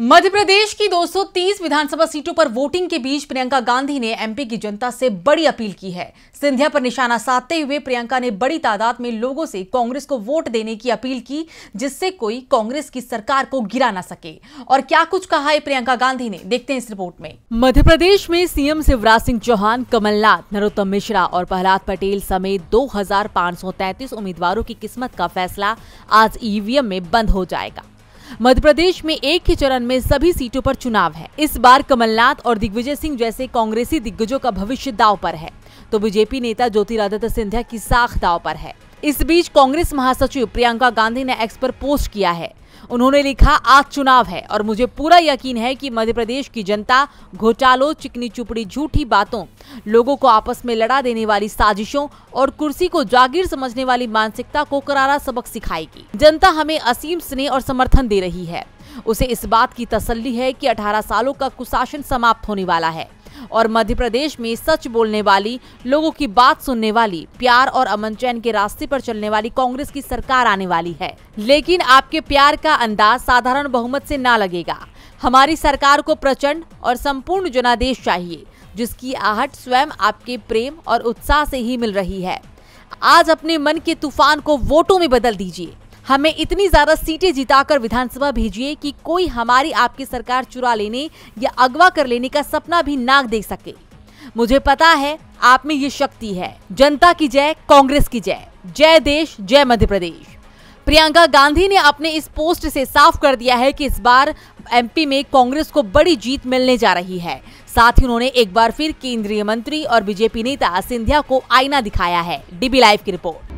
मध्य प्रदेश की 230 विधानसभा सीटों पर वोटिंग के बीच प्रियंका गांधी ने एमपी की जनता से बड़ी अपील की है सिंधिया पर निशाना साधते हुए प्रियंका ने बड़ी तादाद में लोगों से कांग्रेस को वोट देने की अपील की जिससे कोई कांग्रेस की सरकार को गिरा ना सके और क्या कुछ कहा है प्रियंका गांधी ने देखते हैं इस रिपोर्ट में मध्य प्रदेश में सीएम शिवराज सिंह चौहान कमलनाथ नरोत्तम मिश्रा और प्रहलाद पटेल समेत दो उम्मीदवारों की किस्मत का फैसला आज ईवीएम में बंद हो जाएगा मध्य प्रदेश में एक ही चरण में सभी सीटों पर चुनाव है इस बार कमलनाथ और दिग्विजय सिंह जैसे कांग्रेसी दिग्गजों का भविष्य दाव पर है तो बीजेपी नेता ज्योतिरादित्य सिंधिया की साख दाव पर है इस बीच कांग्रेस महासचिव प्रियंका गांधी ने एक्स पर पोस्ट किया है उन्होंने लिखा आज चुनाव है और मुझे पूरा यकीन है कि मध्य प्रदेश की जनता घोटालों चिकनी चुपड़ी झूठी बातों लोगों को आपस में लड़ा देने वाली साजिशों और कुर्सी को जागीर समझने वाली मानसिकता को करारा सबक सिखाएगी जनता हमें असीम स्नेह और समर्थन दे रही है उसे इस बात की तसल्ली है कि 18 सालों का कुशासन समाप्त होने वाला है और मध्य प्रदेश में सच बोलने वाली लोगों की बात सुनने वाली प्यार और अमन चैन के रास्ते पर चलने वाली कांग्रेस की सरकार आने वाली है लेकिन आपके प्यार का अंदाज साधारण बहुमत से ना लगेगा हमारी सरकार को प्रचंड और संपूर्ण जनादेश चाहिए जिसकी आहट स्वयं आपके प्रेम और उत्साह से ही मिल रही है आज अपने मन के तूफान को वोटों में बदल दीजिए हमें इतनी ज्यादा सीटें जिताकर विधानसभा भेजिए कि कोई हमारी आपकी सरकार चुरा लेने या अगवा कर लेने का सपना भी नाक देख सके मुझे पता है आप में ये शक्ति है जनता की जय कांग्रेस की जय जय देश जय मध्य प्रदेश प्रियंका गांधी ने अपने इस पोस्ट से साफ कर दिया है कि इस बार एमपी में कांग्रेस को बड़ी जीत मिलने जा रही है साथ ही उन्होंने एक बार फिर केंद्रीय मंत्री और बीजेपी नेता सिंधिया को आईना दिखाया है डीबी लाइव की रिपोर्ट